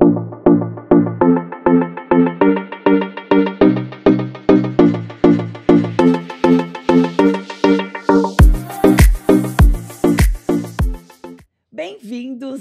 thank you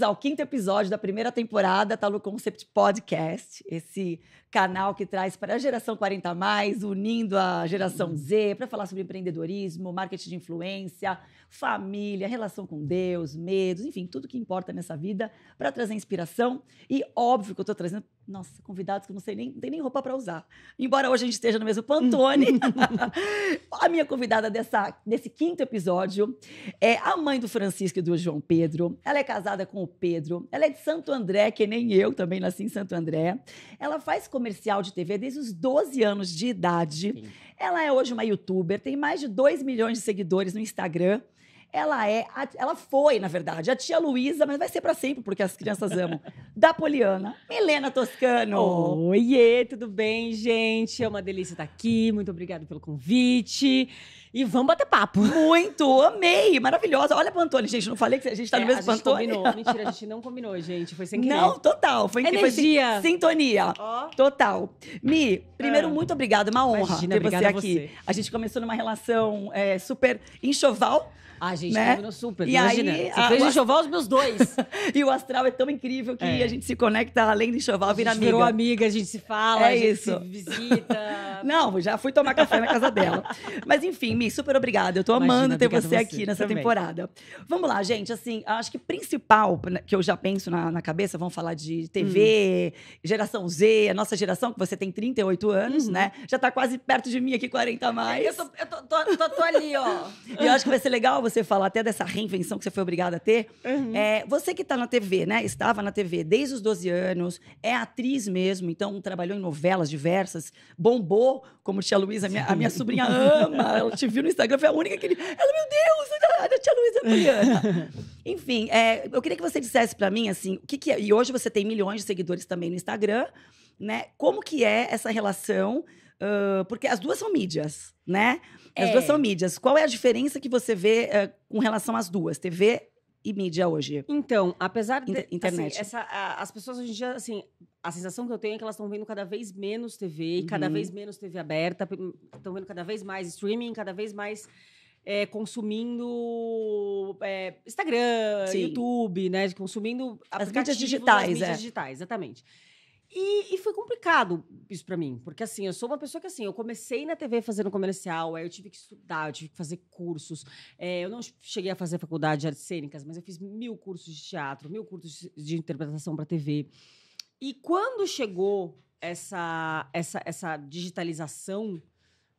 ao quinto episódio da primeira temporada, tá no Concept Podcast, esse canal que traz para a geração 40 mais, unindo a geração uhum. Z, para falar sobre empreendedorismo, marketing de influência, família, relação com Deus, medos, enfim, tudo que importa nessa vida, para trazer inspiração. E óbvio que eu estou trazendo nossa, convidados que eu não sei nem, não tem nem roupa para usar. Embora hoje a gente esteja no mesmo Pantone. a minha convidada dessa, desse quinto episódio é a mãe do Francisco e do João Pedro. Ela é casada com o Pedro. Ela é de Santo André, que nem eu, também nasci em Santo André. Ela faz comercial de TV desde os 12 anos de idade. Sim. Ela é hoje uma youtuber, tem mais de 2 milhões de seguidores no Instagram. Ela é, a, ela foi, na verdade, a tia Luísa, mas vai ser para sempre, porque as crianças amam, da Poliana, Helena Toscano. Oiê, tudo bem, gente? É uma delícia estar aqui, muito obrigada pelo convite. E vamos bater papo. Muito, amei, maravilhosa. Olha o Pantone, gente, não falei que a gente tá é, no mesmo Pantone? combinou, mentira, a gente não combinou, gente, foi sem querer. Não, total, foi incrível. Energia. Foi, sintonia, oh. total. Mi, primeiro, ah. muito obrigada, uma honra Imagina, ter você aqui. Você. A gente começou numa relação é, super enxoval, a gente né? teve no super, e imagina. Aí, Você a, fez o enxoval os meus dois. e o astral é tão incrível que é. a gente se conecta além do enxoval, vira amiga. virou amiga, a gente se fala, é a gente isso. se visita. Não, já fui tomar café na casa dela. Mas enfim, Mi, super obrigada. Eu tô imagina, amando ter você, você, aqui nessa também. temporada. Vamos lá, gente. Assim, acho que principal né, que eu já penso na, na cabeça, vamos falar de TV, hum. geração Z, a nossa geração, que você tem 38 anos, uhum. né? Já tá quase perto de mim aqui, 40 a mais. Eu, tô, eu tô, tô, tô, tô ali, ó. E eu acho que vai ser legal você falar até dessa reinvenção que você foi obrigada a ter. Uhum. É, você que está na TV, né? Estava na TV desde os 12 anos, é atriz mesmo, então trabalhou em novelas diversas, bombou, como tia Luísa, a, a minha, sobrinha ama. Ela te viu no Instagram, foi a única que. Ela, meu Deus, a tia Luísa Enfim, é, eu queria que você dissesse para mim, assim, o que, que é. E hoje você tem milhões de seguidores também no Instagram, né? Como que é essa relação? Uh, porque as duas são mídias, né? As é. duas são mídias. Qual é a diferença que você vê uh, com relação às duas, TV e mídia hoje? Então, apesar de Inter assim, internet, assim, essa, a, as pessoas hoje em dia assim, a sensação que eu tenho é que elas estão vendo cada vez menos TV, cada uhum. vez menos TV aberta, estão vendo cada vez mais streaming, cada vez mais é, consumindo é, Instagram, Sim. YouTube, né? Consumindo as mídias digitais, as mídias é. digitais, exatamente. E, e, foi complicado isso para mim, porque assim, eu sou uma pessoa que assim, eu comecei na TV fazendo comercial, aí eu tive que estudar, eu tive que fazer cursos. É, eu não cheguei a fazer faculdade de artes cênicas, mas eu fiz mil cursos de teatro, mil cursos de interpretação para TV. E quando chegou essa, essa, essa digitalização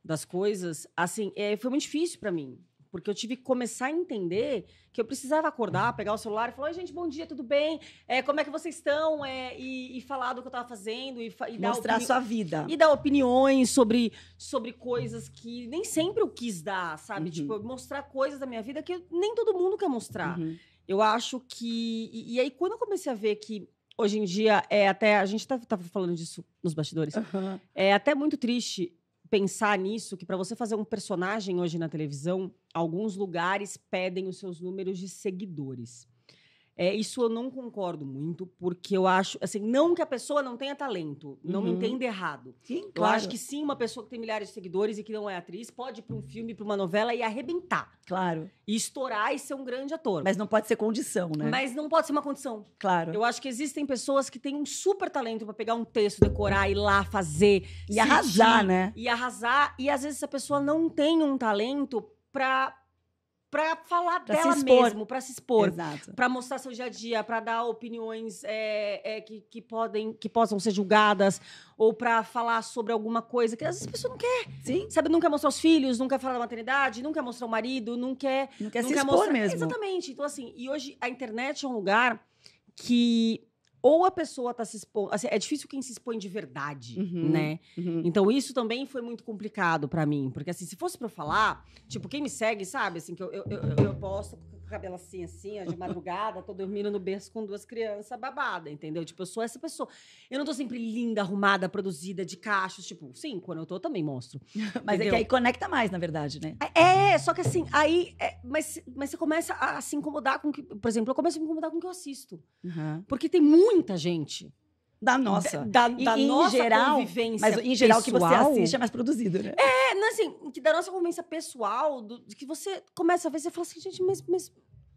das coisas, assim, é, foi muito difícil para mim porque eu tive que começar a entender que eu precisava acordar, uhum. pegar o celular e falar: Oi, gente, bom dia, tudo bem? É, como é que vocês estão? É, e, e, falar do que eu estava fazendo. E, e Mostrar a sua vida. E dar opiniões sobre, sobre coisas que nem sempre eu quis dar, sabe? Tipo, uhum. Tipo, mostrar coisas da minha vida que nem todo mundo quer mostrar. Uhum. Eu acho que. E, e aí, quando eu comecei a ver que hoje em dia é até. A gente estava tá, tá falando disso nos bastidores. Uhum. É até muito triste pensar nisso que para você fazer um personagem hoje na televisão, alguns lugares pedem os seus números de seguidores. É, isso eu não concordo muito, porque eu acho, assim, não que a pessoa não tenha talento, não uhum. me entenda errado. Sim, claro. Eu acho que sim, uma pessoa que tem milhares de seguidores e que não é atriz pode ir para um filme, para uma novela e arrebentar. Claro. E estourar e ser um grande ator. Mas não pode ser condição, né? Mas não pode ser uma condição. Claro. Eu acho que existem pessoas que têm um super talento para pegar um texto, decorar, ir lá fazer. E sentir, arrasar, né? E arrasar. E às vezes essa pessoa não tem um talento para para falar pra dela mesmo, para se expor, para mostrar seu dia a dia, para dar opiniões é, é, que, que podem, que possam ser julgadas ou para falar sobre alguma coisa que às vezes a pessoa não quer, Sim. sabe? nunca mostrar os filhos, nunca falar da maternidade, nunca mostrar o marido, nunca quer, não quer não se quer expor mostrar... mesmo. Exatamente. Então assim, e hoje a internet é um lugar que ou a pessoa está se expondo. Assim, é difícil quem se expõe de verdade, uhum, né? Uhum. Então, isso também foi muito complicado para mim. Porque, assim, se fosse para falar, tipo, quem me segue sabe, assim, que eu, eu, eu, eu posto o cabelo assim, assim, de madrugada, tô dormindo no berço com duas crianças babada, entendeu? Tipo, eu sou essa pessoa. Eu não tô sempre linda, arrumada, produzida, de cachos, tipo, sim, quando eu tô, eu também mostro. mas entendeu? é que aí conecta mais, na verdade, né? É, é, só que assim, aí. É, mas, mas você começa a, a, se incomodar com que. Por exemplo, eu começo a me incomodar com o que eu assisto. Uhum. Porque tem muita gente da nossa. Da, da nossa geral, convivência. Mas em geral pessoal, que você assiste é mais produzido, né? É, não, assim, que da nossa convivência pessoal, do, que você começa a ver, você fala assim, gente, mas, mas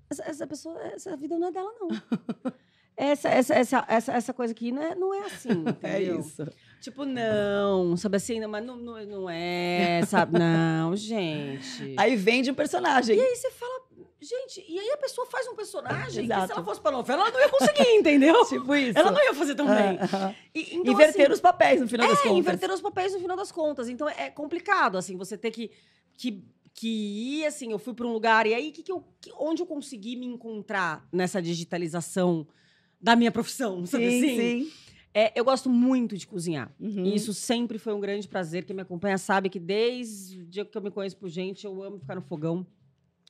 essa, essa pessoa, essa vida não é dela, não. essa, essa, essa, essa, essa coisa aqui não é, não é assim, é entendeu? é isso. Tipo, não, sabe assim, não, mas não, não, não é, sabe? Não, gente. Aí vende um personagem. E aí você fala, Gente, e aí a pessoa faz um personagem Exato. que se ela fosse pra novela, ela não ia conseguir, entendeu? tipo isso. Ela não ia fazer tão bem. e, então, inverter assim, os papéis no final é, das contas. inverter os papéis no final das contas. Então é complicado, assim, você ter que, que, que ir, assim, eu fui para um lugar e aí que que eu, que, onde eu consegui me encontrar nessa digitalização da minha profissão, sabe sim, assim? Sim. É, eu gosto muito de cozinhar. Uhum. E isso sempre foi um grande prazer. Quem me acompanha sabe que desde o dia que eu me conheço por gente, eu amo ficar no fogão.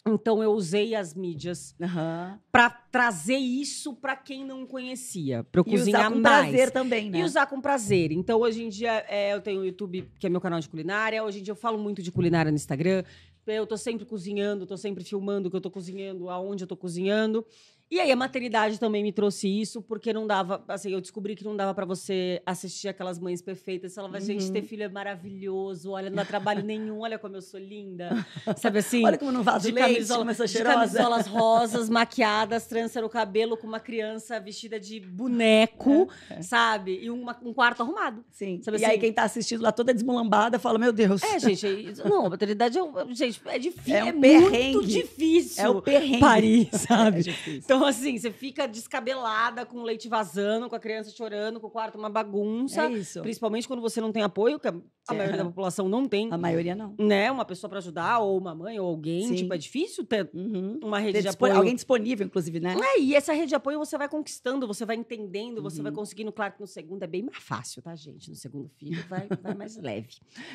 Então eu usei as mídias uhum. para trazer isso para quem não conhecia, para eu cozinhar mais. E usar com mais. prazer também, né? E usar com prazer. Então hoje em dia é, eu tenho o YouTube, que é meu canal de culinária. Hoje em dia eu falo muito de culinária no Instagram. Eu tô sempre cozinhando, tô sempre filmando o que eu tô cozinhando, aonde eu tô cozinhando. E aí a maternidade também me trouxe isso, porque não dava, assim, eu descobri que não dava para você assistir aquelas mães perfeitas. Você falava, uhum. gente, ter uhum. filho é maravilhoso, olha, não dá trabalho nenhum, olha como eu sou linda. Sabe assim? olha como não vaso de leite, camisola, como eu sou cheirosa. De camisolas rosas, maquiadas, trança no cabelo, com uma criança vestida de boneco, é. é. sabe? E uma, um quarto arrumado. Sim. Sabe e assim? aí quem tá assistindo lá toda desmolambada fala, meu Deus. É, gente, é, não, a maternidade é, é gente, é difícil, é, um é muito difícil. É o perrengue. Paris é sabe? É difícil. Então, então, assim, você fica descabelada com o leite vazando, com a criança chorando, com o quarto uma bagunça. É isso. Principalmente quando você não tem apoio, que a, maioria da população não tem. A maioria não. Né? Uma pessoa para ajudar, ou uma mãe, ou alguém. Sim. Tipo, é difícil ter uhum. uma rede ter de apoio. Alguém disponível, inclusive, né? É, e essa rede de apoio você vai conquistando, você vai entendendo, uhum. você vai uhum. conseguindo. Claro que no segundo é bem mais fácil, tá, gente? No segundo filho vai, vai mais leve.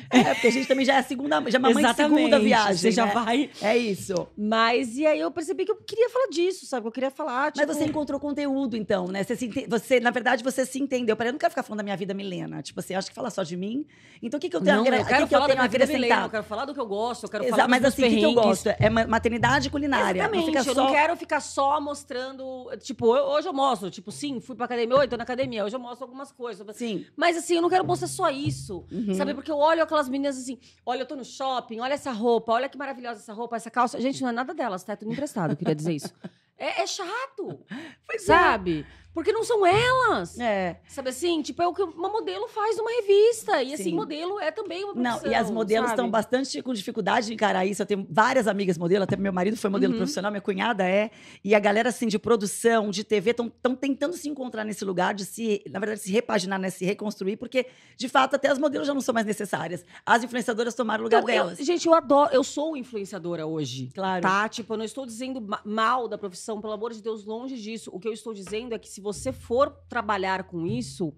É, porque a gente também já é a segunda, já é mamãe Exatamente. segunda viagem. Você né? já vai. É isso. Mas, e aí eu percebi que eu queria falar disso, sabe? Eu queria falar. Tipo... Mas você tipo encontrou conteúdo, então, né? Você, ente... você, na verdade, você se entendeu. Peraí, eu não quero ficar falando da minha vida milena. Tipo assim, acho que falar só de mim. Então, o que, que eu tenho não, a, eu quero que, que eu tenho Milena, eu quero falar do que eu gosto, eu quero Exato, falar Mas assim, o que, que, eu gosto? É maternidade culinária. Exatamente. Não eu só... não quero ficar só mostrando. Tipo, eu, hoje eu mostro. Tipo, sim, fui pra academia. Oi, tô na academia. Hoje eu mostro algumas coisas. Sim. Mas assim, eu não quero mostrar só isso. Uhum. Sabe? Porque eu olho aquelas meninas assim. Olha, eu tô no shopping. Olha essa roupa. Olha que maravilhosa essa roupa, essa calça. Gente, não é nada delas, tá? É tudo emprestado. Eu queria dizer isso. É, é chato. É. sabe? É. Porque não são elas. É. Sabe assim? Tipo, é o que uma modelo faz numa revista. E assim, Sim. assim, modelo é também uma profissão, Não, e as modelos estão bastante com dificuldade de encarar isso. Eu tenho várias amigas modelo, até meu marido foi modelo uhum. profissional, minha cunhada é. E a galera, assim, de produção, de TV, estão tentando se encontrar nesse lugar, de se, na verdade, se repaginar, né? Se reconstruir, porque, de fato, até as modelos já não são mais necessárias. As influenciadoras tomaram o lugar então, delas. Eu, gente, eu adoro. Eu sou influenciadora hoje. Claro. Tá? Tipo, eu não estou dizendo mal da profissão, pelo amor de Deus, longe disso. O que eu estou dizendo é que se você for trabalhar com isso,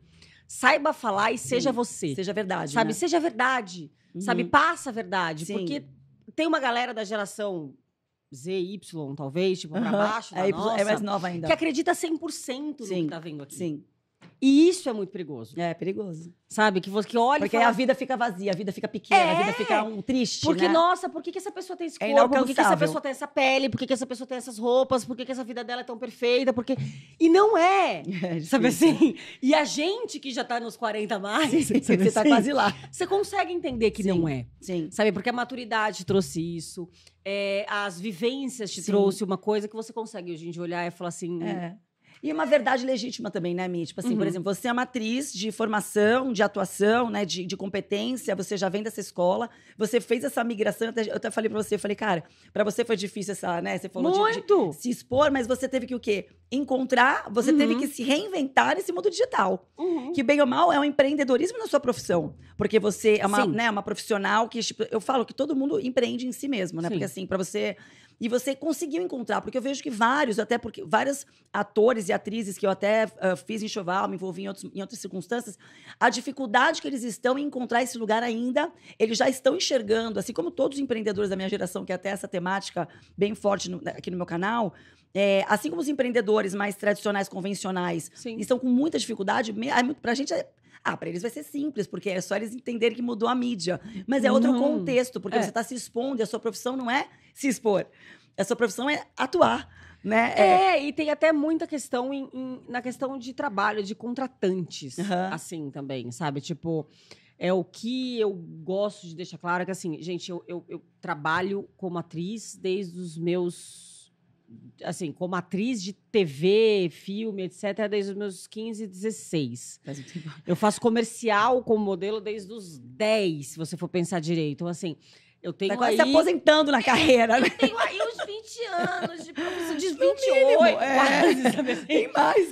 saiba falar e seja Sim. você. Seja verdade. Sabe? Né? Seja verdade. Uhum. Sabe? Passa a verdade. Sim. Porque tem uma galera da geração ZY, talvez, tipo, pra baixo. é, nossa, é mais nova ainda. Que acredita 100% Sim. no que tá vendo aqui. Sim. E isso é muito perigoso. É, perigoso. Sabe? Que você que olha. Porque fala... a vida fica vazia, a vida fica pequena, é! a vida é! fica um triste. Porque, né? nossa, por que, que essa pessoa tem esse é corpo? É por que, que essa pessoa tem essa pele? Por que, que essa pessoa tem essas roupas? Por que, que essa vida dela é tão perfeita? Porque... E não é. é sabe assim? E a gente que já tá nos 40 mais, sim, você tá sim. quase lá. Você consegue entender que sim, não é. Sim. Sabe? Porque a maturidade trouxe isso. É, as vivências te trouxe uma coisa que você consegue hoje em dia olhar e falar assim. É. E é uma verdade legítima também, né, Mi? Tipo assim, uhum. por exemplo, você é uma atriz de formação, de atuação, né, de, de competência, você já vem dessa escola, você fez essa migração. Eu até, eu até falei pra você, eu falei, cara, pra você foi difícil essa, né? Você falou Muito. De, de se expor, mas você teve que o quê? encontrar, você uhum. teve que se reinventar nesse mundo digital. Uhum. Que bem ou mal é um empreendedorismo na sua profissão. Porque você é uma, né, uma profissional que, tipo, eu falo que todo mundo empreende em si mesmo, né? Sim. Porque assim, para você e você conseguiu encontrar, porque eu vejo que vários, até porque vários atores e atrizes que eu até uh, fiz enxoval, me envolvi em, outros, em outras circunstâncias, a dificuldade que eles estão em encontrar esse lugar ainda, eles já estão enxergando, assim como todos os empreendedores da minha geração, que é até essa temática bem forte no, né, aqui no meu canal, é, assim como os empreendedores mais tradicionais, convencionais, Sim. estão com muita dificuldade, para a gente é, ah, para eles vai ser simples, porque é só eles entenderem que mudou a mídia. Mas é outro uhum. contexto, porque é. você está se expondo e a sua profissão não é se expor. A sua profissão é atuar. Né? É. é e tem até muita questão em, em, na questão de trabalho, de contratantes, uhum. assim também, sabe? Tipo, é o que eu gosto de deixar claro é que, assim, gente, eu, eu, eu trabalho como atriz desde os meus assim, como atriz de TV, filme, etc., desde os meus 15, 16. Eu faço comercial como modelo desde os 10, se você for pensar direito. Então, assim, eu tenho tá quase aí... se aposentando na carreira, né? Eu tenho aí uns 20 anos de profissão, de 28, mínimo, é. quase, sabe mais assim? Tem mais.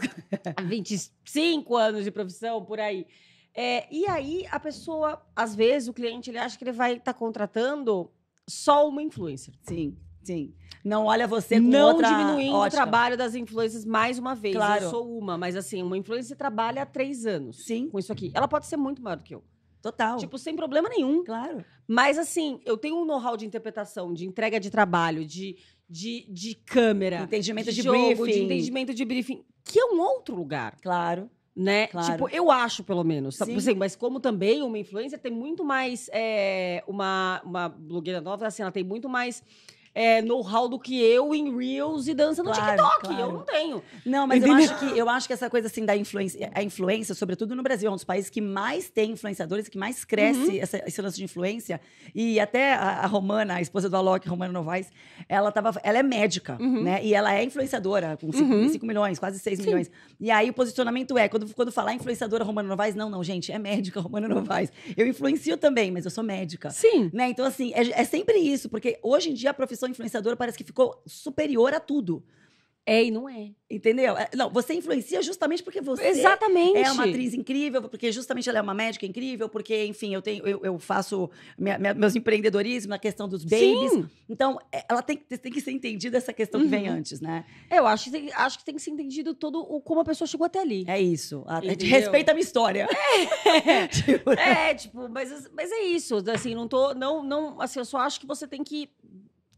25 anos de profissão, por aí. É, e aí, a pessoa, às vezes, o cliente, ele acha que ele vai estar tá contratando só uma influencer. Sim. Sim. Não olha você com Não outra diminuindo ótica. o trabalho das influências mais uma vez. Claro. Eu sou uma, mas assim, uma influência trabalha há três anos Sim. com isso aqui. Ela pode ser muito maior do que eu. Total. Tipo, sem problema nenhum. Claro. Mas assim, eu tenho um know-how de interpretação, de entrega de trabalho, de, de, de câmera. Entendimento de, de jogo, briefing. De entendimento de briefing. Que é um outro lugar. Claro. Né? Claro. Tipo, eu acho, pelo menos. Sim. Assim, mas como também uma influência tem muito mais. É, uma, uma blogueira nova, assim, ela tem muito mais é, know-how do que eu em Reels e dança no claro, TikTok. Claro. Eu não tenho. Não, mas eu acho, que, eu acho que essa coisa assim da influência, a influência, sobretudo no Brasil, é um dos países que mais tem influenciadores, que mais cresce uhum. essa, esse lance de influência. E até a, a Romana, a esposa do Alok, Romana Novaes, ela, tava, ela é médica, uhum. né? E ela é influenciadora, com 5 uhum. milhões, quase 6 milhões. E aí o posicionamento é, quando, quando falar influenciadora Romana Novaes, não, não, gente, é médica Romana Novaes. Eu influencio também, mas eu sou médica. Sim. Né? Então, assim, é, é sempre isso, porque hoje em dia a profissão influenciadora parece que ficou superior a tudo. É e não é. Entendeu? É, não, você influencia justamente porque você Exatamente. é uma atriz incrível, porque justamente ela é uma médica incrível, porque, enfim, eu tenho, eu, eu faço minha, minha, meus empreendedorismos na questão dos babies. Sim. Então, é, ela tem, tem que ser entendida essa questão uhum. que vem uhum. antes, né? Eu acho que, tem, acho que tem que ser entendido todo o, como a pessoa chegou até ali. É isso. A, respeita a minha história. É, tipo, né? é, tipo mas, mas é isso. Assim, não tô. Não, não, assim, eu só acho que você tem que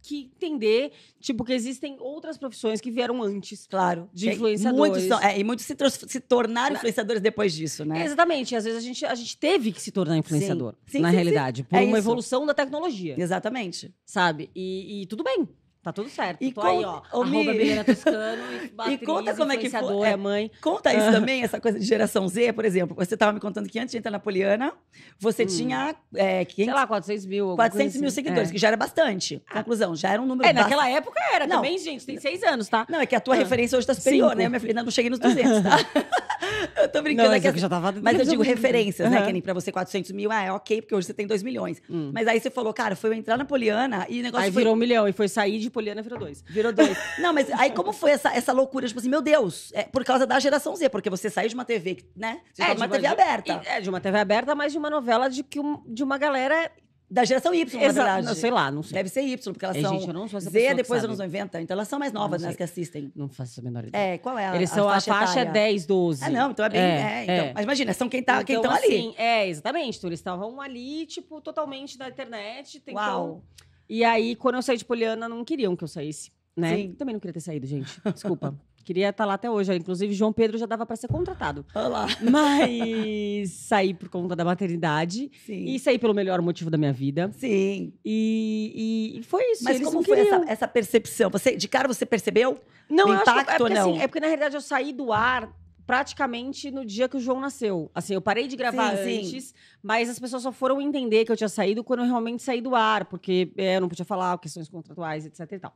que entender, tipo, que existem outras profissões que vieram antes, claro, de influenciadores. Muitos é, e muitos se, se tornaram influenciadores depois disso, né? Exatamente. Às vezes a gente, a gente teve que se tornar influenciador, sim. Sim, na sim, realidade, por é uma isso. evolução da tecnologia. Exatamente. Sabe? E, e tudo bem. Tá tudo certo. E tô conta, aí, ó. arroba Toscano, batriz, E conta como é que foi. É, mãe. Conta isso ah. também, essa coisa de geração Z, por exemplo. Você estava me contando que antes de entrar na Poliana, você hum. tinha é, 500... Sei lá, 400 mil. 400 mil assim. seguidores, é. que já era bastante. Ah. Conclusão, já era um número É, bastante. naquela época era não. também, gente. Tem seis anos, tá? Não, é que a tua ah. referência hoje tá superior, né? Cinco. né? minha filha, não, não cheguei nos 200, tá? eu tô brincando. aqui é que já tava... Mas eu digo uhum. referências, uhum. né, Kenny? Pra você, 400 mil, ah, é ok, porque hoje você tem 2 milhões. Hum. Mas aí você falou, cara, foi eu entrar na Poliana e o negócio Aí foi... virou um milhão e foi sair de Poliana virou dois. Virou dois. Não, mas aí como foi essa, essa loucura? Tipo assim, meu Deus, é por causa da geração Z, porque você saiu de uma TV, né? Você é, de uma, TV aberta. É, de uma TV aberta, mas de uma novela de, que um, de uma galera da geração Y, na verdade. Não, sei lá, não sei. Deve ser Y, porque elas é, são. Gente, eu não sou essa Z, depois anos 90. Então elas são mais novas, né? As que assistem. Não faço a menor ideia. É, qual é a Eles a são faixa a faixa etária? 10, 12. Ah, não, então é bem. É, é, então, é. Mas imagina, são quem tá, então, quem tão assim, ali. É, exatamente. Então, eles estavam ali, tipo, totalmente na internet. Uau! Então, e aí, quando eu saí de Poliana, não queriam que eu saísse, né? Sim. Também não queria ter saído, gente. Desculpa. Queria estar tá lá até hoje. Inclusive, João Pedro já dava para ser contratado. Olá. Mas saí por conta da maternidade. Sim. E saí pelo melhor motivo da minha vida. Sim. E, e foi isso. Mas Eles como foi essa, essa, percepção? Você, de cara você percebeu? Não, o impacto acho que, é porque, ou não? Assim, é porque, na realidade, eu saí do ar praticamente no dia que o João nasceu. Assim, eu parei de gravar sim, antes, sim. mas as pessoas só foram entender que eu tinha saído quando eu realmente saí do ar, porque é, eu não podia falar questões contratuais, etc e tal.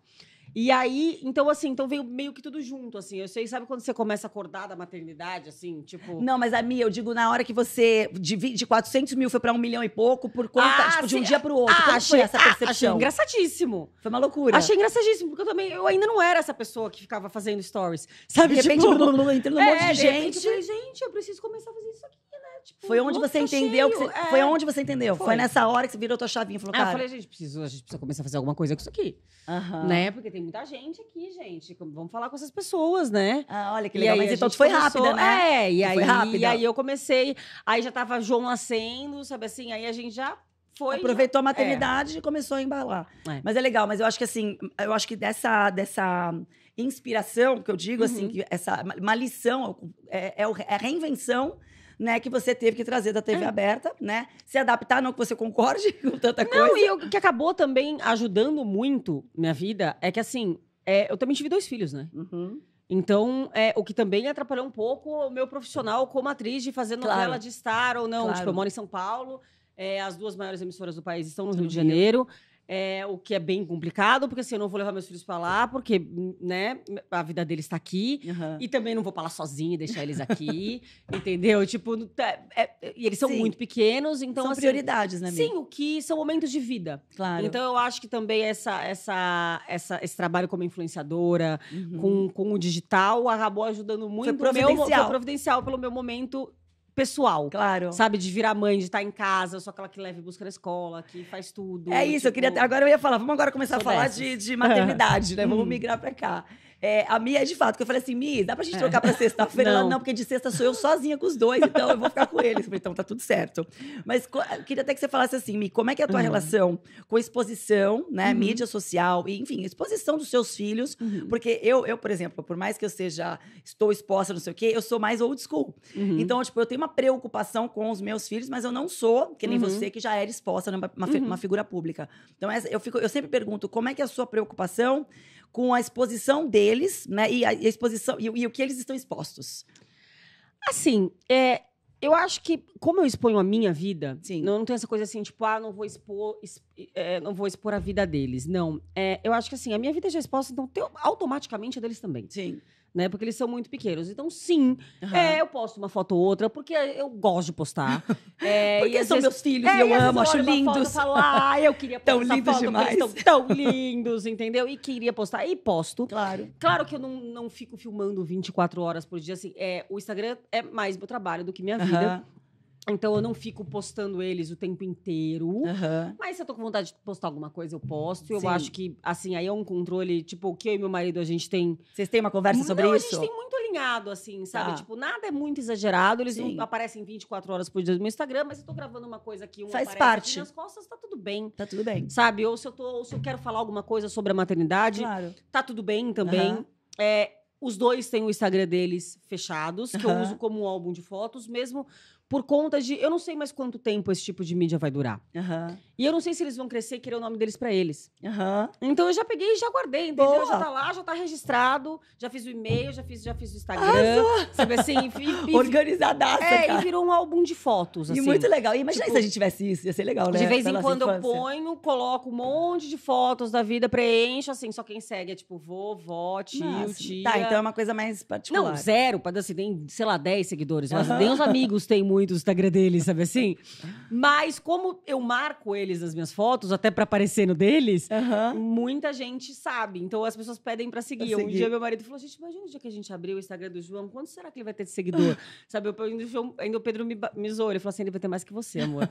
E aí, então, assim, então veio meio que tudo junto, assim. Eu sei, sabe quando você começa a acordar da maternidade, assim, tipo. Não, mas a minha, eu digo na hora que você. De, de 400 mil foi pra um milhão e pouco, por conta, ah, tipo, de um dia pro outro. Ah, achei, foi essa percepção? Ah, achei engraçadíssimo. Foi uma loucura. Achei engraçadíssimo, porque eu também. Eu ainda não era essa pessoa que ficava fazendo stories. Sabe? De repente, tipo, entrando um é, monte de gente. Eu falei, gente, eu preciso começar a fazer isso aqui tipo, foi onde você entendeu você, é. Foi onde você entendeu. Foi. foi. nessa hora que você virou tua chavinha e falou, ah, cara... eu falei, gente, precisa, a gente precisa começar a fazer alguma coisa com isso aqui. Né? Porque tem muita gente aqui, gente. Vamos falar com essas pessoas, né? Ah, olha que legal. E aí, Mas então foi rápido rápida, né? É, e aí, e aí eu comecei... Aí já tava João nascendo, sabe assim? Aí a gente já foi, aproveitou a é. maternidade é. e começou a embalar. É. Mas é legal, mas eu acho que assim, eu acho que dessa dessa inspiração que eu digo uhum. assim, que essa uma lição é, é, é, é a reinvenção né, que você teve que trazer da TV é. aberta, né? Se adaptar, não que você concorde com tanta não, coisa. Não, e o que acabou também ajudando muito minha vida é que, assim, é, eu também tive dois filhos, né? Uhum. Então, é, o que também atrapalhou um pouco o meu profissional como atriz de fazer novela claro. de estar ou não. Claro. Tipo, eu moro em São Paulo, é, as duas maiores emissoras do país estão no Rio, Rio de Janeiro. Rio. É, o que é bem complicado, porque assim, eu não vou levar meus filhos para lá, porque, né, a vida deles tá aqui. Uhum. E também não vou para lá sozinha e deixar eles aqui, entendeu? Tipo, é, é, e eles são sim. muito pequenos, então. São assim, prioridades, né, Sim, o que são momentos de vida. Claro. Então eu acho que também essa, essa, essa, esse trabalho como influenciadora, uhum. com, com o digital, acabou ajudando muito. Foi providencial. Meu, foi providencial pelo meu momento pessoal. Claro. Sabe, de virar mãe, de estar tá em casa, só aquela que leva e busca na escola, que faz tudo. É isso, tipo... eu queria. Tipo agora eu ia falar, vamos agora começar a falar de, de maternidade, né? Uhum. Vamos migrar pra cá. É, a Mia é de fato, que eu falei assim, Mia, dá pra gente é. trocar pra sexta-feira? Ela, não, porque de sexta sou eu sozinha com os dois, então eu vou ficar com eles. então tá tudo certo. Mas eu queria até que você falasse assim, Mi, como é que é a tua uhum. relação com exposição, né? Uhum. Mídia social, e, enfim, exposição dos seus filhos. Uhum. Porque eu, eu, por exemplo, por mais que eu seja, estou exposta, não sei o quê, eu sou mais old school. Uhum. Então, tipo, eu tenho uma preocupação com os meus filhos, mas eu não sou, que nem uhum. você, que já era exposta numa uma, uhum. uma figura pública. Então, essa, eu, fico, eu sempre pergunto, como é que é a sua preocupação com a exposição deles, né? E a, exposição e, e o que eles estão expostos. Assim, é, eu acho que, como eu exponho a minha vida, Sim. Não, não tem essa coisa assim, tipo, ah, não vou expor, exp, é, não vou expor a vida deles. Não. É, eu acho que assim, a minha vida já é exposta, então automaticamente a é deles também. Sim né? Porque eles são muito pequenos. Então, sim, uhum. é, eu posto uma foto ou outra, porque eu gosto de postar. É, porque são vezes, meus filhos é, e eu amo, acho lindos. falar ah, eu queria postar tão lindos demais. estão tão lindos, entendeu? E queria postar, e posto. Claro. Claro que eu não, não fico filmando 24 horas por dia, assim. É, o Instagram é mais meu trabalho do que minha vida. Então eu não fico postando eles o tempo inteiro. Uhum. Mas se eu tô com vontade de postar alguma coisa, eu posto. Sim. Eu acho que, assim, aí é um controle, tipo, o que eu e meu marido, a gente tem. Vocês têm uma conversa sobre não, isso? A gente tem muito alinhado, assim, sabe? Tá. Tipo, nada é muito exagerado. Eles não aparecem 24 horas por dia no meu Instagram, mas eu tô gravando uma coisa aqui, um Faz parte. nas costas, tá tudo bem. Tá tudo bem. Sabe? Ou se eu tô, ou se eu quero falar alguma coisa sobre a maternidade, claro. tá tudo bem também. Uhum. É, os dois têm o Instagram deles fechados, que uhum. eu uso como um álbum de fotos, mesmo por conta de. Eu não sei mais quanto tempo esse tipo de mídia vai durar. Uhum. E eu não sei se eles vão crescer e querer o nome deles para eles. Uhum. Então eu já peguei e já guardei, entendeu? Boa. Já tá lá, já tá registrado, já fiz o e-mail, já fiz, já fiz o Instagram. Arrasou. Sabe assim? Organizadaça. É, cara. e virou um álbum de fotos. Assim. E muito legal. E imagina tipo, se a tipo, gente tivesse isso, ia ser legal, né? De vez em quando infância. eu ponho, coloco um monte de fotos da vida, preencho, assim, só quem segue é tipo vovó, tio, Nossa. tia. Tá, então é uma coisa mais particular. Não, zero, para assim, nem sei lá, 10 seguidores, mas uhum. nem os amigos têm muito muito do Instagram deles, sabe assim? Mas como eu marco eles nas minhas fotos, até para aparecer no deles, uhum. muita gente sabe. Então as pessoas pedem para seguir. Um dia meu marido falou: gente, imagina o dia que a gente abriu o Instagram do João, quanto será que ele vai ter de seguidor? sabe, eu, ainda, o João, ainda o Pedro me, me zoou, ele falou assim: ele vai ter mais que você, amor.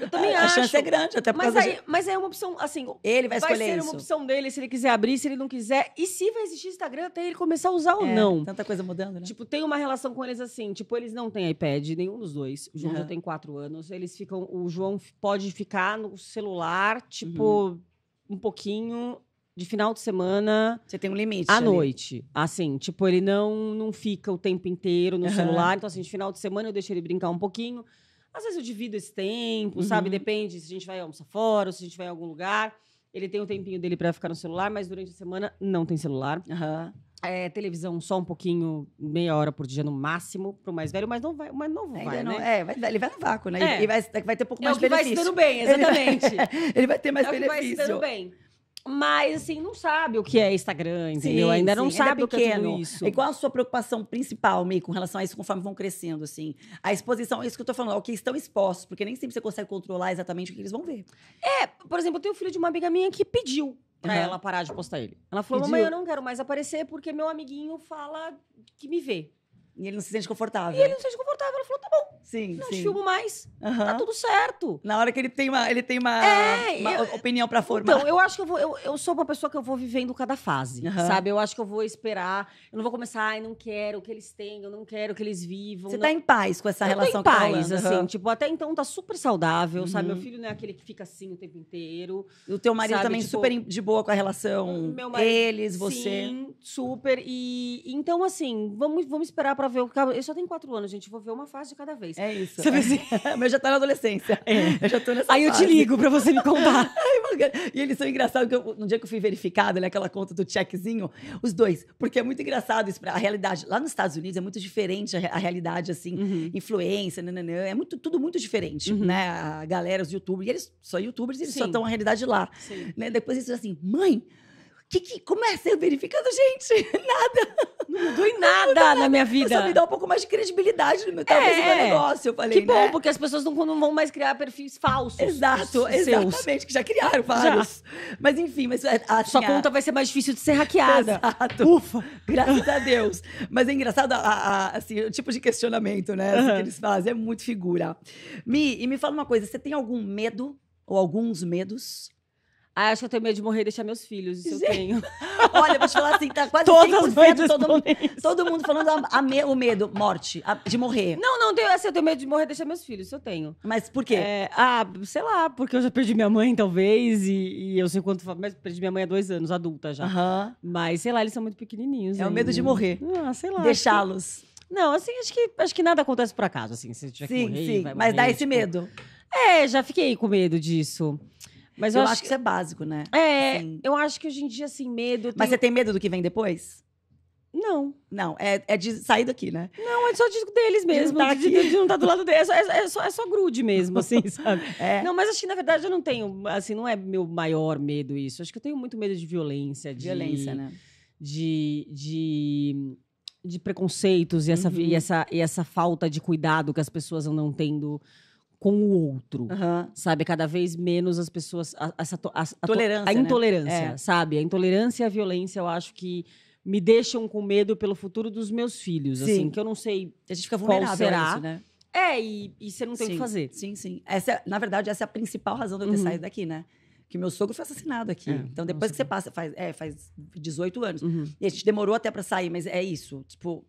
Eu também a, acho. A chance é grande, até porque. Mas, aí, de... mas é uma opção, assim. Ele vai, escolher escolher. Vai ser isso. uma opção dele se ele quiser abrir, se ele não quiser. E se vai existir Instagram até ele começar a usar é, ou não. Tanta coisa mudando, né? Tipo, tem uma relação com eles assim, tipo, eles não têm iPad, nenhum dos os dois. O João uhum. já tem quatro anos. Eles ficam. O João pode ficar no celular, tipo, uhum. um pouquinho de final de semana. Você tem um limite. À ali. noite. Assim, tipo, ele não, não fica o tempo inteiro no uhum. celular. Então, assim, de final de semana eu deixo ele brincar um pouquinho. Às vezes eu divido esse tempo, uhum. sabe? Depende se a gente vai almoçar fora ou se a gente vai a algum lugar. Ele tem o um tempinho dele para ficar no celular, mas durante a semana não tem celular. Uhum. É, televisão só um pouquinho, meia hora por dia no máximo, pro mais velho, mas não vai, mas não vai, né? é, vai, ele vai no vácuo, né? É. E vai, é vai ter pouco é mais é benefício. vai se dando bem, exatamente. Ele é, vai, ele vai ter mais é benefício. vai se dando bem. Mas, assim, não sabe o que é Instagram, entendeu? Sim, ainda sim, não sabe ainda é pequeno. o que é isso. E qual a sua preocupação principal, meio com relação a isso, conforme vão crescendo, assim? A exposição, isso que eu tô falando, o que estão expostos, porque nem sempre você consegue controlar exatamente o que eles vão ver. É, por exemplo, eu tenho o filho de uma amiga minha que pediu pra uhum. ela parar de postar ele. Ela falou: Mamãe, eu não quero mais aparecer porque meu amiguinho fala que me vê. E ele não se sente confortável. E ele não se sente confortável. Ela falou, tá bom. Sim, não sim. filmo mais. Uhum. Tá tudo certo. Na hora que ele tem uma, ele tem uma, é, uma eu, opinião para formar. Então, eu acho que eu, vou, eu, eu, sou uma pessoa que eu vou vivendo cada fase, uhum. sabe? Eu acho que eu vou esperar. Eu não vou começar, ai, não quero que eles tenham, não quero que eles vivam. Você não... tá em paz com essa eu relação tô em tá paz, tá assim. Uhum. Tipo, até então tá super saudável, sabe? Meu uhum. filho não é aquele que fica assim o tempo inteiro. E o teu marido sabe? também tipo, super de boa com a relação. Meu marido, eles, você. Sim, super. E então, assim, vamos, vamos esperar pra ver. Eu só tenho quatro anos, gente. Vou ver uma fase de cada vez. É isso. Você é. Assim, mas já tá na adolescência. É. Eu já tô nessa Aí fase. eu te ligo pra você me contar. Ai, e eles são engraçados, que eu, no dia que eu fui verificado, né, aquela conta do checkzinho, os dois. Porque é muito engraçado isso. Pra, a realidade lá nos Estados Unidos é muito diferente a, a realidade, assim, uhum. influência, nananã, é muito, tudo muito diferente, uhum. né? A galera, os youtubers, e eles são youtubers, eles Sim. só estão a realidade lá. Né? Depois eles dizem assim, mãe, que, que, como é ser verificado, gente? Nada. Não mudou em nada, nada. na minha vida. Só me dá um pouco mais de credibilidade no meu, é. negócio, eu falei. Que bom, né? porque as pessoas não, não, vão mais criar perfis falsos. Exato, exatamente, que já criaram vários. Já. Mas enfim, mas assim, Sua conta vai ser mais difícil de ser hackeada. Exato. Ufa! Graças a Deus. Mas é engraçado a, a, assim, o tipo de questionamento, né? uhum. que eles fazem. É muito figura. Mi, e me fala uma coisa: você tem algum medo ou alguns medos? Ah, acho que eu tenho medo de morrer e deixar meus filhos. Isso Gente. eu tenho. Olha, vou te falar assim, tá quase Todas 100%, todo, mundo, todo mundo falando a, a me, o medo, morte, a, de morrer. Não, não, tenho, assim, eu tenho medo de morrer e deixar meus filhos, isso eu tenho. Mas por quê? É, ah, sei lá, porque eu já perdi minha mãe, talvez, e, e eu sei quanto... Mas perdi minha mãe há dois anos, adulta já. Uhum. Mas, sei lá, eles são muito pequenininhos. É o medo de morrer. Ah, sei lá. Deixá-los. Não, assim, acho que, acho que nada acontece por acaso, assim. Se tiver sim, que morrer, sim, vai morrer, mas dá esse tipo medo. É, já fiquei com medo disso. Mas eu, eu acho, que... que isso é básico, né? É, assim. eu acho que hoje em dia, assim, medo. Mas você tem medo do que vem depois? Não. Não, é, é de sair daqui, né? Não, é só de, deles mesmo. Tá de, de, de, de não tá do lado deles. É, é, é, só, é só grude mesmo, assim, sabe? É. Não, mas acho que, na verdade, eu não tenho. Assim, não é meu maior medo isso. Acho que eu tenho muito medo de violência. De, violência, né? De. de de preconceitos e essa, uhum. e, essa, e essa falta de cuidado que as pessoas andam tendo com o outro. Uhum. Sabe? Cada vez menos as pessoas. A, essa, a, a, tolerância. A né? intolerância, né? sabe? A intolerância e a violência, eu acho que me deixam com medo pelo futuro dos meus filhos. Assim, sim. Assim, que eu não sei. A gente fica vulnerável será. Isso, né? É, e, e você não tem o que fazer. Sim, sim. Essa, é, na verdade, essa é a principal razão de eu ter uhum. saído daqui, né? que meu sogro foi assassinado aqui. É, então, depois nossa, que você passa, faz, é, faz 18 anos. Uhum. E a gente demorou até para sair, mas é isso. Tipo,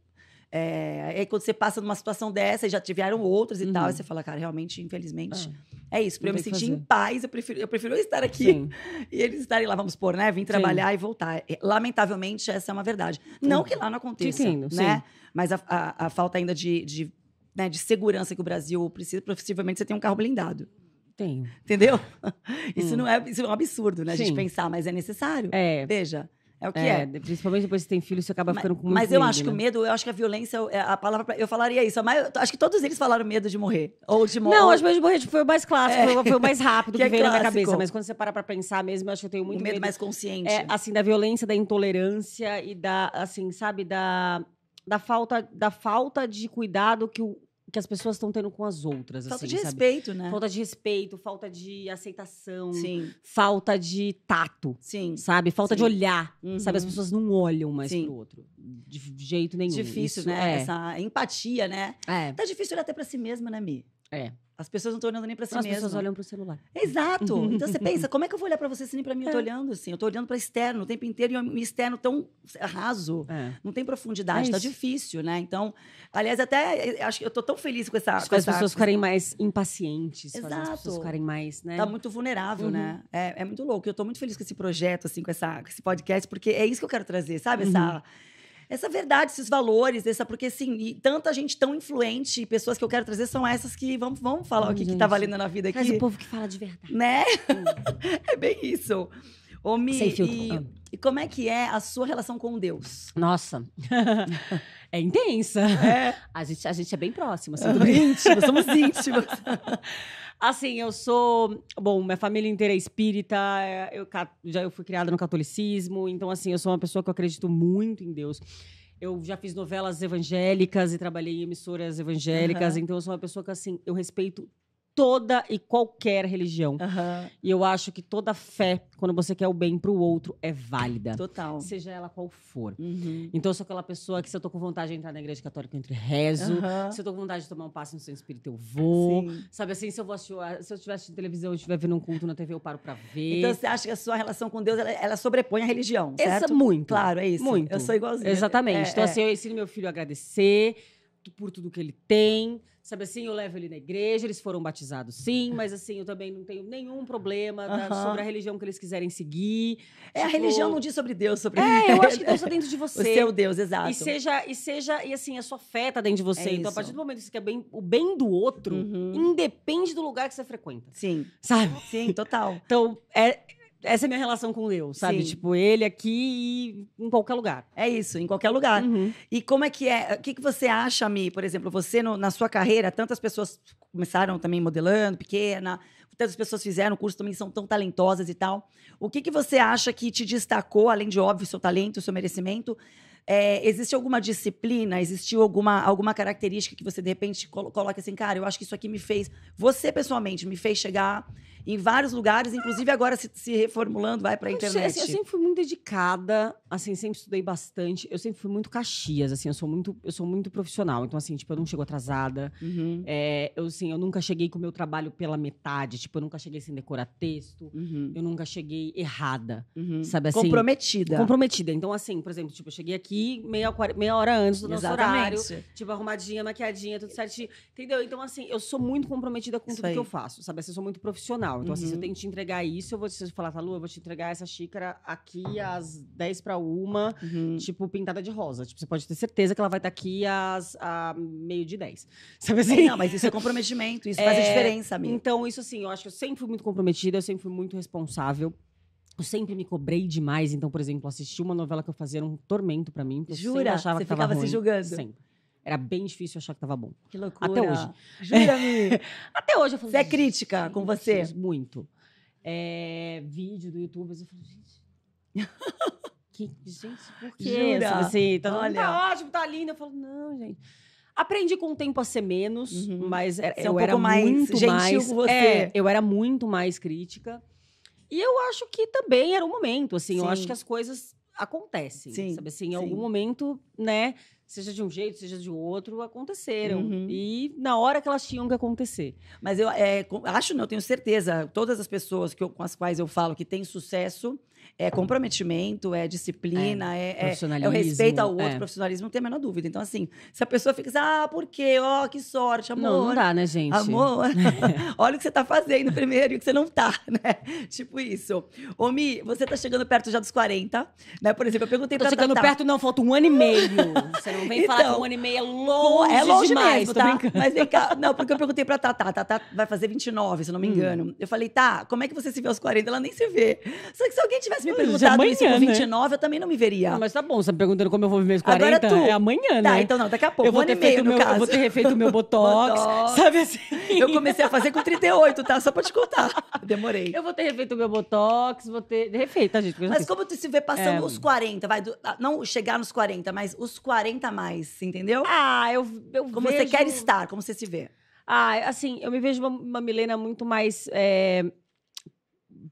é, aí quando você passa numa situação dessa, e já tiveram outras e uhum. tal, aí você fala, cara, realmente, infelizmente, é, é isso. Pra eu me sentir fazer. em paz, eu prefiro, eu prefiro estar aqui Sim. e eles estarem lá, vamos supor, né? Vim trabalhar Sim. e voltar. É, lamentavelmente, essa é uma verdade. Sim. Não que lá não aconteça, né, Sim. né? Mas a, a, a, falta ainda de, de, né, de segurança que o Brasil precisa, possivelmente você tem um carro blindado. Tenho. Entendeu? Isso, hum. não é, isso é um absurdo, né? A gente pensar, mas é necessário. É. Veja. É o que é. é. Principalmente depois que tem filho, você acaba mas, ficando com muito Mas eu medo, acho né? que o medo, eu acho que a violência, é a palavra. Pra, eu falaria isso. Mas acho que todos eles falaram medo de morrer. Ou de morrer. Não, acho medo de morrer tipo, foi o mais clássico, é. foi o mais rápido que, que é veio é na minha cabeça. Mas quando você para pra pensar mesmo, eu acho que eu tenho muito o medo. medo mais consciente. É, assim, da violência, da intolerância e da, assim, sabe, da, da, falta, da falta de cuidado que o que as pessoas estão tendo com as outras. Falta assim, de sabe? respeito, né? Falta de respeito, falta de aceitação, Sim. falta de tato, Sim. sabe? Falta Sim. de olhar, uhum. sabe? As uhum. pessoas não olham mais Sim. pro outro, de jeito nenhum. Difícil, Isso, né? É. Essa empatia, né? É. Tá difícil olhar até pra si mesma, né, Mi? É. As pessoas não estão olhando nem para si mesmas. As pessoas olham para o celular. Exato. Então você pensa, como é que eu vou olhar para você se nem para mim é. eu tô é. olhando assim? Eu tô olhando para externo o tempo inteiro e o externo tão raso, é. não tem é profundidade, é tá difícil, né? Então, aliás, até eh, acho que eu tô tão feliz com essa acho com as essa, pessoas ficarem mais impacientes, Exato. as pessoas ficarem mais, né? Tá muito vulnerável, né? uhum. né? É, é muito louco. Eu tô muito feliz com esse projeto assim, com essa com esse podcast, porque é isso que eu quero trazer, sabe? Uhum. Essa essa verdade, esses valores, essa, porque assim, tanta gente tão influente, pessoas que eu quero trazer são essas que vamos, vamos falar Ai, o que, está que tá valendo na vida aqui. Mas o povo que fala de verdade. Né? Hum. é bem isso. Ô, Mi, Sem filtro. E, ah. e como é que é a sua relação com Deus? Nossa. é intensa. É. A, gente, a gente é bem próximo, assim, uhum. somos íntimos. Assim, eu sou. Bom, minha família inteira é espírita, é, eu, já eu fui criada no catolicismo, então, assim, eu sou uma pessoa que eu acredito muito em Deus. Eu já fiz novelas evangélicas e trabalhei em emissoras evangélicas, uhum. então eu sou uma pessoa que, assim, eu respeito toda e qualquer religião. Uhum. E eu acho que toda fé, quando você quer o bem pro outro, é válida. Total. Seja ela qual for. Uhum. Então eu sou aquela pessoa que se eu tô com vontade de entrar na igreja católica, eu entro e rezo. Uhum. Se eu tô com vontade de tomar um passe no seu espírito eu vou. Sim. Sabe assim, se eu vou assistir, se eu estiver assistindo televisão, eu estiver vendo um culto na TV, eu paro pra ver. Então você acha que a sua relação com Deus, ela, ela sobrepõe a religião, certo? Essa, muito. Claro, é isso. Muito. Eu sou igualzinha. Exatamente. É, então é. assim, eu ensino meu filho a agradecer por tudo que ele tem Sabe assim, eu levo ele na igreja, eles foram batizados sim, mas assim, eu também não tenho nenhum problema da, tá, sobre a religião que eles quiserem seguir. É, a tipo religião não diz sobre Deus, sobre É, eu acho que Deus está dentro de você. O seu Deus, exato. E seja, e seja, e assim, a sua fé está dentro de você. É então, a partir do momento que você quer bem, o bem do outro, uhum. independe do lugar que você frequenta. Sim. Sabe? Sim, total. Então, é essa é a minha relação com Leo, sabe? Sim. Tipo, ele aqui e em qualquer lugar. É isso, em qualquer lugar. Uhum. E como é que é? O que, que você acha, Mi? Por exemplo, você no, na sua carreira, tantas pessoas começaram também modelando, pequena, tantas pessoas fizeram o curso, também são tão talentosas e tal. O que, que você acha que te destacou, além de óbvio, seu talento, seu merecimento? É, existe alguma disciplina, existiu alguma, alguma característica que você de repente coloca assim, cara, eu acho que isso aqui me fez, você pessoalmente, me fez chegar em vários lugares, inclusive agora se, se reformulando, vai para a internet. Assim, eu sempre fui muito dedicada, assim, sempre estudei bastante. Eu sempre fui muito caxias, assim, eu sou muito, eu sou muito profissional. Então, assim, tipo, eu não chego atrasada. Uhum. É, eu, assim, eu nunca cheguei com o meu trabalho pela metade. Tipo, eu nunca cheguei sem decorar texto. Uhum. Eu nunca cheguei errada, uhum. sabe assim? Comprometida. Comprometida. Então, assim, por exemplo, tipo, eu cheguei aqui meia, meia hora antes do nosso Exatamente. horário. Tipo, arrumadinha, maquiadinha, tudo certinho. Entendeu? Então, assim, eu sou muito comprometida com Isso tudo aí. que eu faço, sabe? Assim, eu sou muito profissional. Então, uhum. assim, se eu uhum. tenho que te entregar isso, eu vou te falar, tá, Lu, eu vou te entregar essa xícara aqui às 10 para uma, uhum. tipo, pintada de rosa. Tipo, você pode ter certeza que ela vai estar tá aqui às a meio de 10. Sabe assim? É, não, mas isso é comprometimento, isso é... faz a é, diferença, amiga. Então, isso assim, eu acho que eu sempre fui muito comprometida, eu sempre fui muito responsável. Eu sempre me cobrei demais, então, por exemplo, assisti uma novela que eu fazia era um tormento para mim. Jura? achava você que ficava se julgando? Sempre. Era bem difícil achar que tava bom. Que loucura. Até hoje. Jura-me. Até hoje eu falo. Você é crítica com você? Muito. É, vídeo do YouTube, eu falo, gente. que, gente, por que Jura? isso? Assim, tá, Olha. tá ótimo, tá lindo. Eu falo, não, gente. Aprendi com o tempo a ser menos, uhum. mas era, um eu era mais muito gentil mais. Com você. É, eu era muito mais crítica. E eu acho que também era o um momento, assim. Sim. Eu acho que as coisas acontecem. Sim. Sabe assim, em Sim. algum momento, né? seja de um jeito, seja de outro, aconteceram. Uhum. E na hora que elas tinham que acontecer. Mas eu é, acho, não, eu tenho certeza, todas as pessoas eu, com as quais eu falo que têm sucesso, é comprometimento, é disciplina, é, é, é, é o respeito ao outro, é. profissionalismo, não tem a menor dúvida. Então, assim, se a pessoa fica assim, ah, por quê? Ó, oh, que sorte, amor. Não, não dá, né, gente? Amor, olha o que você tá fazendo primeiro e o que você não tá, né? Tipo isso. Ô, Mi, você tá chegando perto já dos 40, né? Por exemplo, eu perguntei Tô pra chegando perto, não, falta um ano e meio. você não Vem então, falar com um ano e meio é longe É longe demais, mesmo, tá? Mas vem cá. Não, porque eu perguntei pra Tatá. Tatá vai fazer 29, se eu não me hum. engano. Hum. Eu falei, tá, como é que você se vê aos 40? Ela nem se vê. Só que se alguém tivesse me perguntado amanhã, é isso com 29, né? eu também não me veria. Não, ah, mas tá bom, você tá me perguntando como eu vou viver aos 40? Agora tu. É amanhã, tá, né? Tá, então não, daqui a pouco. Eu vou um ter ano feito e meio, meu, no caso. Eu vou ter refeito o meu botox, botox, sabe assim? Eu comecei a fazer com 38, tá? Só pra te contar. Demorei. Eu vou ter refeito o meu botox, vou ter... Refeito, tá, gente? Mas como tu se vê passando é. os 40, vai... Do... Ah, não chegar nos 40, mas os 40 mais, entendeu? Ah, eu, eu como vejo... você quer estar, como você se vê. Ah, assim, eu me vejo uma, uma Milena muito mais é,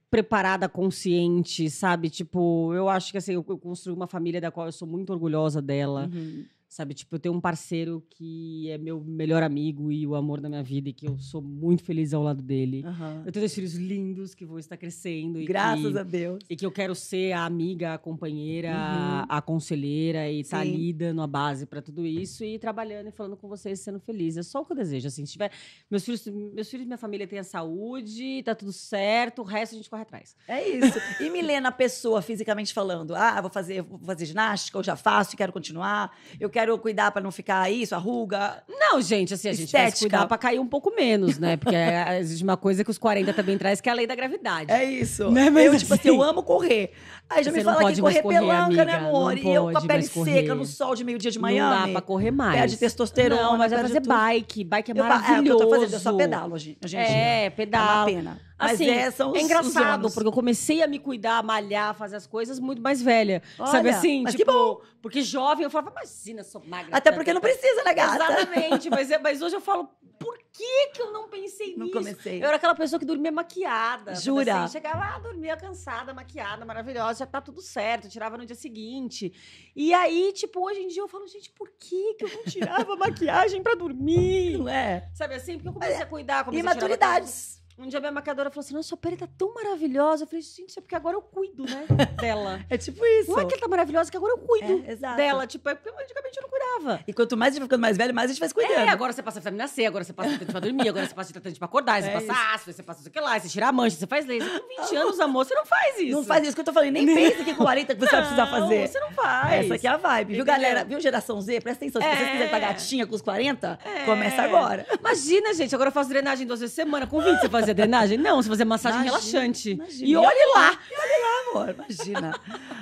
preparada, consciente, sabe? Tipo, eu acho que assim, eu, eu construí uma família da qual eu sou muito orgulhosa dela. Uhum. Sabe, tipo, eu tenho um parceiro que é meu melhor amigo e o amor da minha vida e que eu sou muito feliz ao lado dele. Uhum. Eu tenho dois filhos lindos que vão estar crescendo. Graças que, a Deus. E que eu quero ser a amiga, a companheira, uhum. a conselheira e estar tá ali dando a base para tudo isso e trabalhando e falando com vocês, sendo feliz. É só o que eu desejo. Assim, se tiver. Meus filhos, meus filhos minha família têm a saúde, tá tudo certo, o resto a gente corre atrás. É isso. e Milena, pessoa fisicamente falando, ah, vou fazer, vou fazer ginástica, eu já faço e quero continuar. Eu quero quero cuidar para não ficar isso, a ruga. Não, gente, assim, a gente Estética. vai se cuidar pra cair um pouco menos, né? Porque é, é, existe uma coisa que os 40 também traz, que é a lei da gravidade. É isso. Né? Mas eu, tipo assim, eu assim, amo correr. Aí já Você me fala que correr, correr pelanca, né, amiga, né, amor? E eu com a pele seca no sol de meio-dia de manhã. Não dá pra correr mais. Perde testosterona. Não, mas vai fazer tudo. bike. Bike é maravilhoso. É, eu tô fazendo, eu só pedalo, gente. É, pedalo. É uma pena assim, é, são é os, é engraçado, porque eu comecei a me cuidar, a malhar, a fazer as coisas muito mais velha. Olha, sabe assim? Mas tipo, que bom. Porque jovem eu falava, imagina, sou magra. Até porque não precisa, né, gata? Exatamente. mas, é, mas hoje eu falo, por que que eu não pensei não nisso? Não comecei. Eu era aquela pessoa que dormia maquiada. Jura? Assim, chegava lá, ah, dormia cansada, maquiada, maravilhosa, já tá tudo certo. Tirava no dia seguinte. E aí, tipo, hoje em dia eu falo, gente, por que que eu não tirava maquiagem pra dormir? Não é? Sabe assim? Porque eu comecei a cuidar, comecei e a maturidades. Um dia minha maquiadora falou assim: Nossa, sua pele tá tão maravilhosa. Eu falei: Gente, é porque agora eu cuido, né? Dela. é tipo isso. Não é que ela tá maravilhosa, é que agora eu cuido é, dela. Tipo, é porque antigamente eu não cuidava. E quanto mais a gente vai ficando mais velho, mais a gente vai se é, cuidando. É, agora você passa vitamina C, agora você passa tratante pra dormir, agora você passa tratante pra acordar, você é passa isso. ácido, você passa isso aqui lá, você tira a mancha, você faz laser. Com 20 anos, amor, você não faz isso. Não faz isso que eu tô falando. Nem pensa que com 40 que você não, vai precisar fazer. Você não faz. Essa aqui é a vibe, viu, Entendeu? galera? Viu, geração Z? Presta atenção. Se é. quiser quiserem estar gatinha com os 40, é. começa agora. Imagina, gente, agora eu faço drenagem duas vezes por semana. Com 20 você faz fazer drenagem? Não, você fazer massagem imagina, relaxante. Imagina. E olhe lá! E olhe lá, amor, imagina.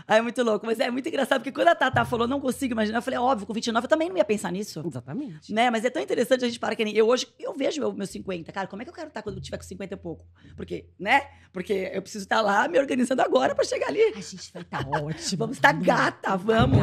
Aí é muito louco. Mas é muito engraçado, porque quando a Tata falou, não consigo imaginar, eu falei, é óbvio, com 29 eu também não ia pensar nisso. Exatamente. Né? Mas é tão interessante a gente para que nem. Eu hoje, eu vejo meu, meus 50. Cara, como é que eu quero estar quando eu tiver com 50 e pouco? Porque, né? Porque eu preciso estar lá me organizando agora para chegar ali. A gente vai estar tá ótimo. Vamos estar tá gata, vamos.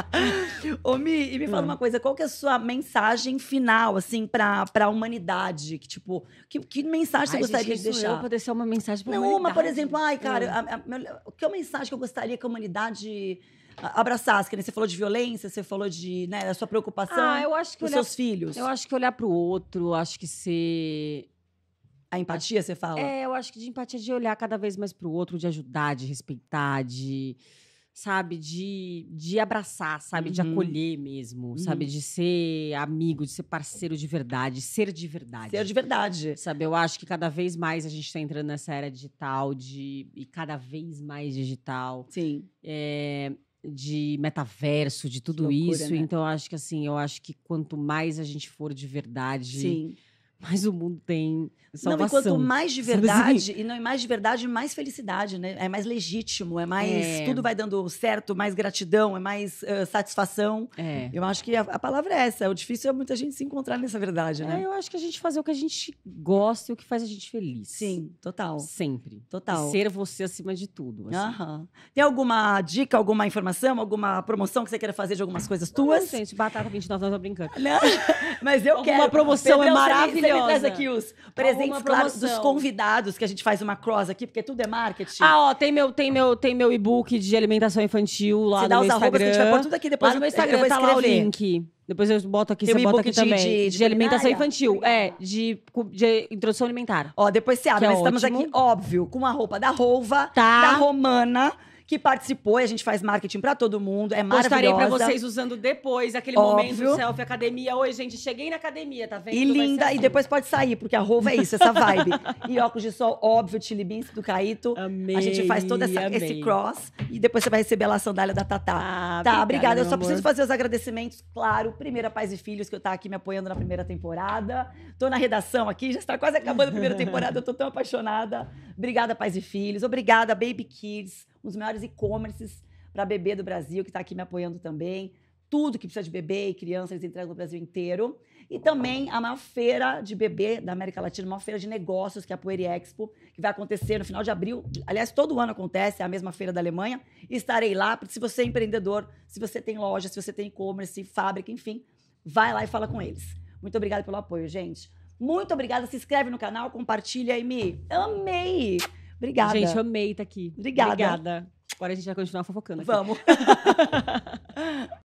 Ô, Mi, e me fala hum. uma coisa, qual que é a sua mensagem final, assim, pra, pra humanidade? Que, tipo, que, que mensagem mensagem ai, você gente, gostaria de deixar? Eu, poder ser uma mensagem para Não, humanidade. uma, por exemplo, ai, cara, hum. a, a, a, que é uma mensagem que eu gostaria que a humanidade abraçasse, que você falou de violência, você falou de, né, da sua preocupação ah, eu acho que olhar, seus filhos. Eu acho que olhar para o outro, acho que ser a empatia, você fala? É, eu acho que de empatia de olhar cada vez mais para o outro, de ajudar, de respeitar, de sabe, de, de abraçar, sabe, uhum. de acolher mesmo, uhum. sabe, de ser amigo, de ser parceiro de verdade, ser de verdade. Ser de verdade. Sabe, eu acho que cada vez mais a gente está entrando nessa era digital de e cada vez mais digital. Sim. É, de metaverso, de tudo loucura, isso. Né? Então, eu acho que assim, eu acho que quanto mais a gente for de verdade, Sim. Mas o mundo tem salvação. Não, enquanto quanto mais de assim? verdade, e não é mais de verdade, mais felicidade, né? É mais legítimo, é mais. É. Tudo vai dando certo, mais gratidão, é mais uh, satisfação. É. Eu acho que a, a, palavra é essa. É o difícil é muita gente se encontrar nessa verdade, né? É, eu acho que a gente fazer o que a gente gosta e o que faz a gente feliz. Sim, total. Sempre. Total. E ser você acima de tudo. Assim. Uhum. Tem alguma dica, alguma informação, alguma promoção que você queira fazer de algumas coisas tuas? Não, gente, batata 29, não tô brincando. Não, mas eu quero. Uma promoção Pedro, é maravilhosa me traz aqui os presentes claro, dos convidados, que a gente faz uma cross aqui, porque tudo é marketing. Ah, ó, tem meu, tem meu, tem meu e-book de alimentação infantil lá Você no meu Instagram. Arrobas, que a gente vai pôr tudo aqui depois. Lá no meu Instagram eu vou tá lá o link. Depois eu boto aqui, tem você bota aqui de, também. De, de, de alimentação infantil. É, de, de introdução alimentar. Ó, depois você abre. Nós é estamos ótimo. aqui, óbvio, com a roupa da Rova, tá. da Romana que participou. A gente faz marketing para todo mundo. É maravilhosa. Postarei para vocês usando depois aquele Óbvio. momento selfie academia. Oi, gente, cheguei na academia, tá vendo? E linda. Assim. E depois pode sair, porque a roupa é isso, essa vibe. e óculos de sol, óbvio, Tilly Beans do Caíto. Amei, a gente faz todo essa, esse cross. E depois você vai receber lá a sandália da Tatá. Ah, tá, obrigada. Eu só amor. preciso fazer os agradecimentos, claro. Primeira Pais e Filhos, que eu tá aqui me apoiando na primeira temporada. Tô na redação aqui, já está quase acabando a primeira temporada. Eu tô tão apaixonada. Obrigada, Pais e Filhos. Obrigada, Baby Kids um dos maiores e-commerces para bebê do Brasil, que está aqui me apoiando também. Tudo que precisa de bebê e criança, eles entregam no Brasil inteiro. E também a maior feira de bebê da América Latina, uma feira de negócios, que é a Pueri Expo, que vai acontecer no final de abril. Aliás, todo ano acontece, é a mesma feira da Alemanha. Estarei lá, porque se você é empreendedor, se você tem loja, se você tem e-commerce, fábrica, enfim, vai lá e fala com eles. Muito obrigada pelo apoio, gente. Muito obrigada. Se inscreve no canal, compartilha e me amei! Obrigada. Gente, amei estar aqui. Obrigada. Obrigada. Agora a gente vai continuar fofocando. Aqui. Vamos.